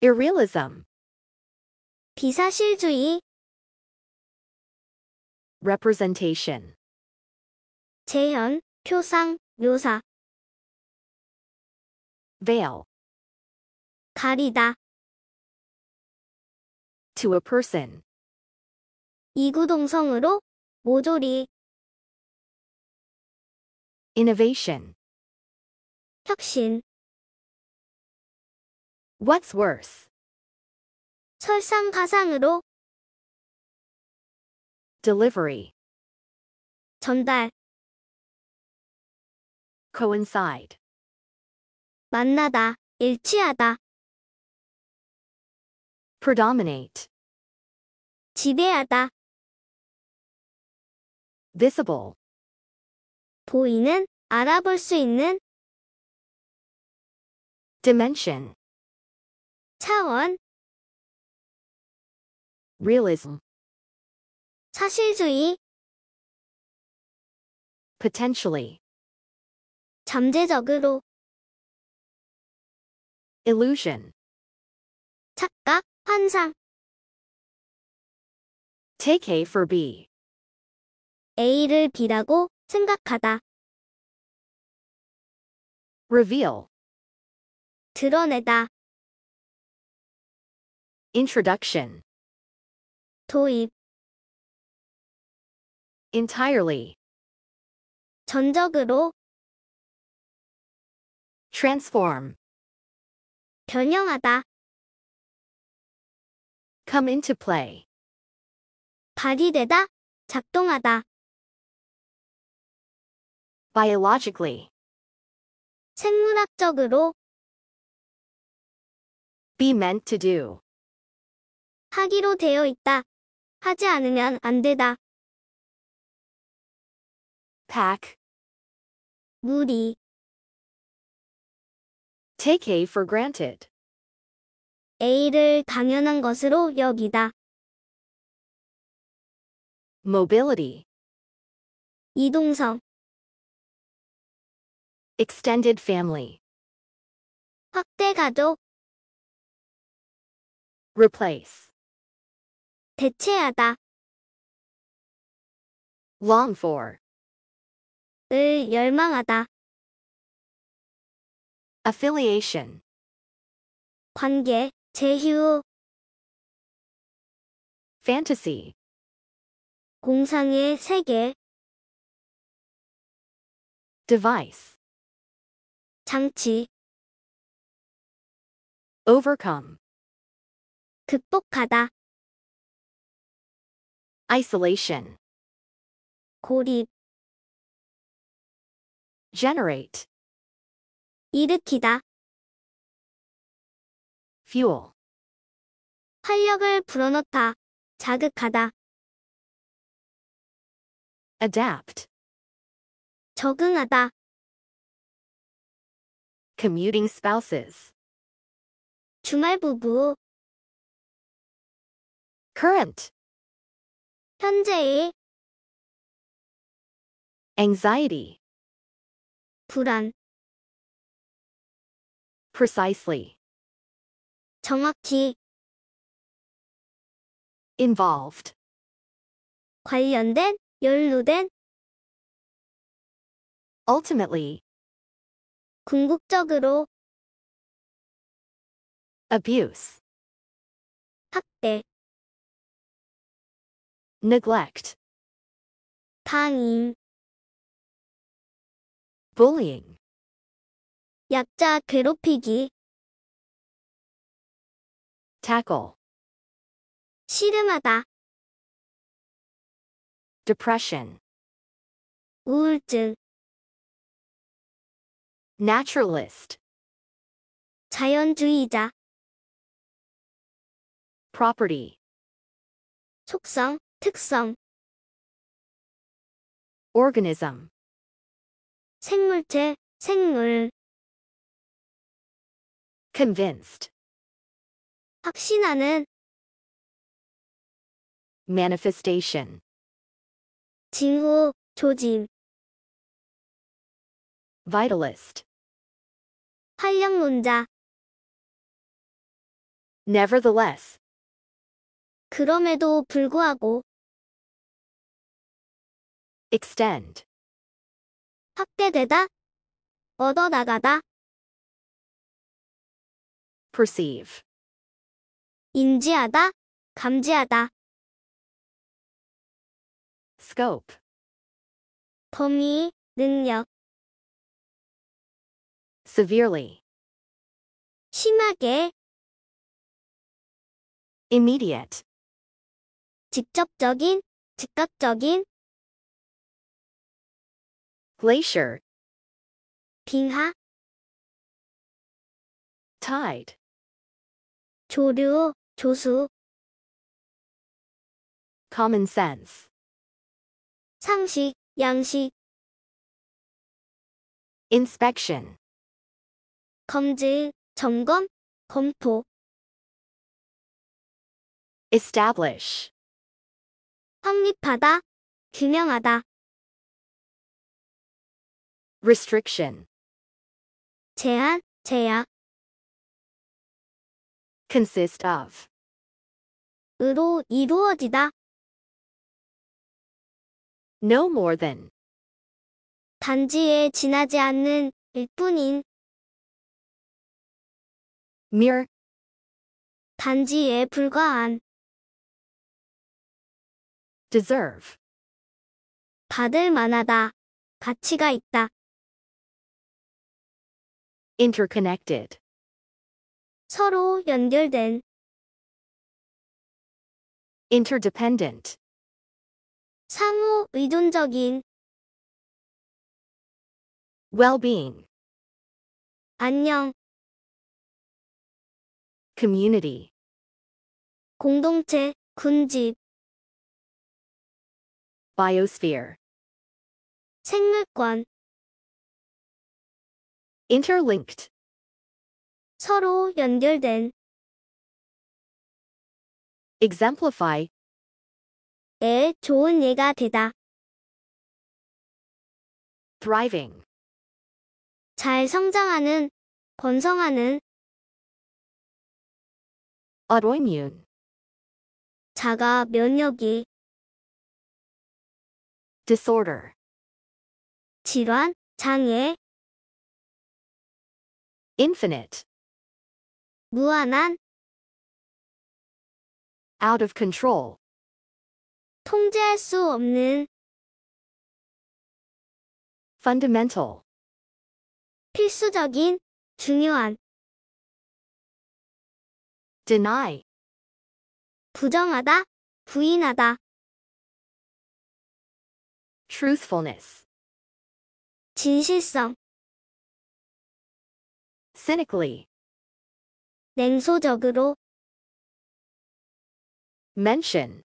Irrealism. 비사실주의. Representation. 재현, 표상, 묘사. Veil. 가리다. To a person. 이구동성으로 모조리. Innovation. 혁신. What's worse? 설상가상으로 Delivery 전달 Coincide 만나다, 일치하다 Predominate 지배하다 Visible 보이는, 알아볼 수 있는 Dimension 차원 realism 사실주의 potentially 잠재적으로 illusion 착각, 환상 take A for B A를 B라고 생각하다 reveal 드러내다 Introduction 도입 entirely 전적으로 transform 변형하다 come into play 발휘되다 작동하다 biologically 생물학적으로 be meant to do 하기로 되어 있다. 하지 않으면 안 되다. pack 무리 take A for granted A를 당연한 것으로 여기다. mobility 이동성 extended family 확대 가족 replace 대체하다. long for 을 열망하다. affiliation 관계, 제휴, fantasy 공상의 세계, device 장치, overcome 극복하다. Isolation. 고립. Generate. 일으키다. Fuel. 활력을 불어넣다. 자극하다. Adapt. 적응하다. Commuting spouses. 주말 부부. Current. 현재의 anxiety 불안 precisely 정확히 involved 관련된 연루된 ultimately 궁극적으로 abuse 학대 neglect, 방임, bullying, 약자 괴롭히기, tackle, 씨름하다, depression, 우울증, naturalist, 자연주의자, property, 속성, 특성 organism 생물체, 생물 convinced 확신하는 manifestation 징후, 조짐 vitalist 활력론자 nevertheless 그럼에도 불구하고 extend 확대되다 얻어나가다 perceive 인지하다 감지하다 scope 범위 능력 severely 심하게 immediate 직접적인 즉각적인 glacier 빙하 tide 조류 조수 common sense 상식 양식 inspection 검증 점검 검토 establish 확립하다 규명하다 restriction 제한, 제약 consist of 으로 이루어지다 no more than 단지에 지나지 않는 일뿐인 mere 단지에 불과한 deserve 받을 만하다 가치가 있다 interconnected. 서로 연결된 interdependent. 상호 의존적인 well-being. 안녕 community. 공동체, 군집 biosphere. 생물권 interlinked 서로 연결된 exemplify 에 좋은 예가 되다 thriving 잘 성장하는 번성하는 autoimmune 자가 면역이 disorder 질환 장애 infinite 무한한 out of control 통제할 수 없는 fundamental 필수적인 중요한 deny 부정하다 부인하다 truthfulness 진실성 cynically. 냉소적으로 mention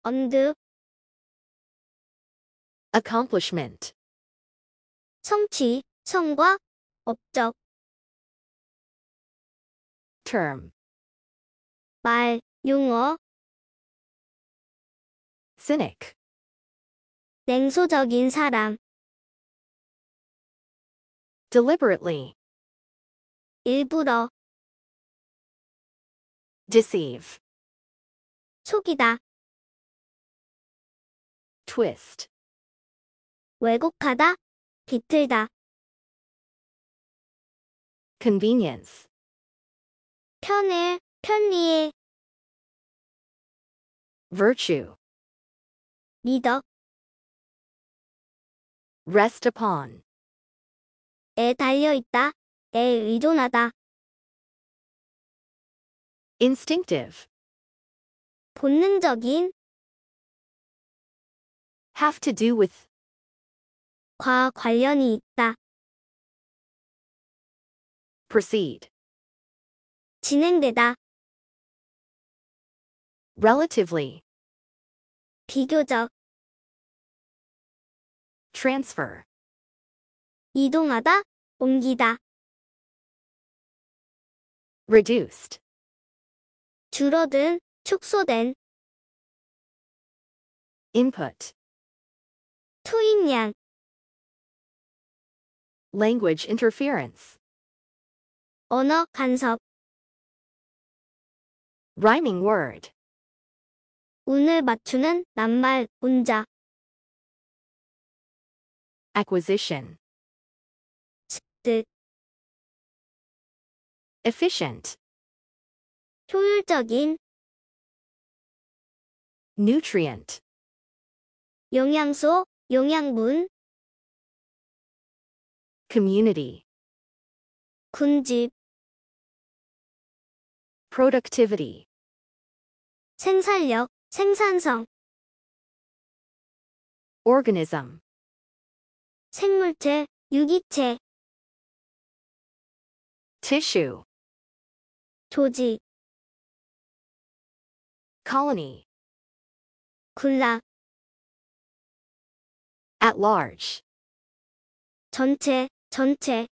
언급 accomplishment 성취, 성과, 업적 term 말, 용어 cynic 냉소적인 사람 deliberately 일부러 deceive 속이다 twist 왜곡하다 비틀다 convenience 편해 편리해 virtue 미덕 rest upon 에 달려 있다 내 의존하다. instinctive, 본능적인 have to do with, 과 관련이 있다. proceed, 진행되다. relatively, 비교적 transfer, 이동하다. 옮기다. reduced 줄어든, 축소된 input 투입량 language interference 언어 간섭 rhyming word 운을 맞추는 낱말, 운자 acquisition 습득 efficient 효율적인 nutrient 영양소, 영양분 community 군집 productivity 생산력, 생산성 organism 생물체, 유기체 tissue 토지 colony 군락 at large 전체 전체